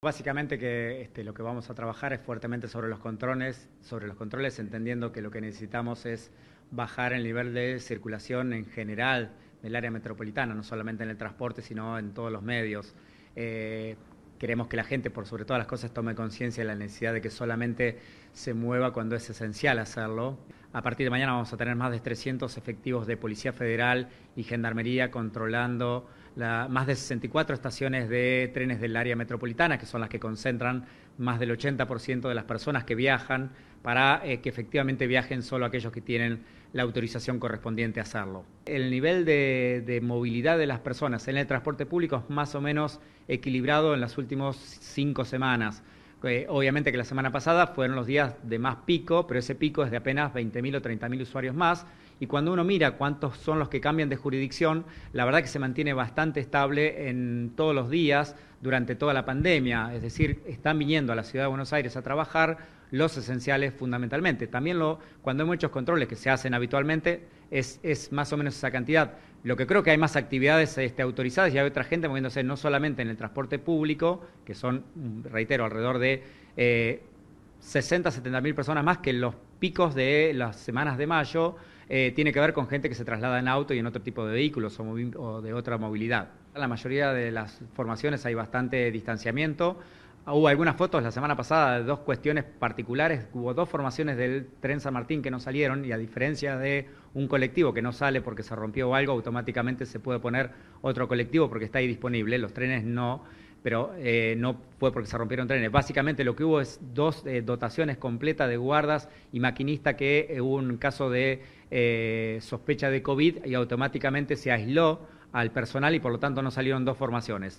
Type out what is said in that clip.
Básicamente que este, lo que vamos a trabajar es fuertemente sobre los controles, sobre los controles, entendiendo que lo que necesitamos es bajar el nivel de circulación en general del área metropolitana, no solamente en el transporte, sino en todos los medios. Eh, queremos que la gente, por sobre todas las cosas, tome conciencia de la necesidad de que solamente se mueva cuando es esencial hacerlo. A partir de mañana vamos a tener más de 300 efectivos de Policía Federal y Gendarmería controlando más de 64 estaciones de trenes del área metropolitana, que son las que concentran más del 80% de las personas que viajan, para eh, que efectivamente viajen solo aquellos que tienen la autorización correspondiente a hacerlo. El nivel de, de movilidad de las personas en el transporte público es más o menos equilibrado en las últimas cinco semanas obviamente que la semana pasada fueron los días de más pico, pero ese pico es de apenas 20.000 o 30.000 usuarios más. Y cuando uno mira cuántos son los que cambian de jurisdicción, la verdad que se mantiene bastante estable en todos los días durante toda la pandemia. Es decir, están viniendo a la ciudad de Buenos Aires a trabajar los esenciales fundamentalmente. También cuando hay muchos controles que se hacen habitualmente, es, más o menos esa cantidad. Lo que creo que hay más actividades este, autorizadas y hay otra gente moviéndose no solamente en el transporte público, que son, reitero, alrededor de 60, eh, 70 mil personas más que en los picos de las semanas de mayo, eh, tiene que ver con gente que se traslada en auto y en otro tipo de vehículos o de otra movilidad. En la mayoría de las formaciones hay bastante distanciamiento. Hubo algunas fotos la semana pasada de dos cuestiones particulares. Hubo dos formaciones del tren San Martín que no salieron y a diferencia de un colectivo que no sale porque se rompió algo, automáticamente se puede poner otro colectivo porque está ahí disponible. Los trenes no pero eh, no fue porque se rompieron trenes. Básicamente lo que hubo es dos eh, dotaciones completas de guardas y maquinista que eh, hubo un caso de sospecha de COVID y automáticamente se aisló al personal y por lo tanto no salieron dos formaciones.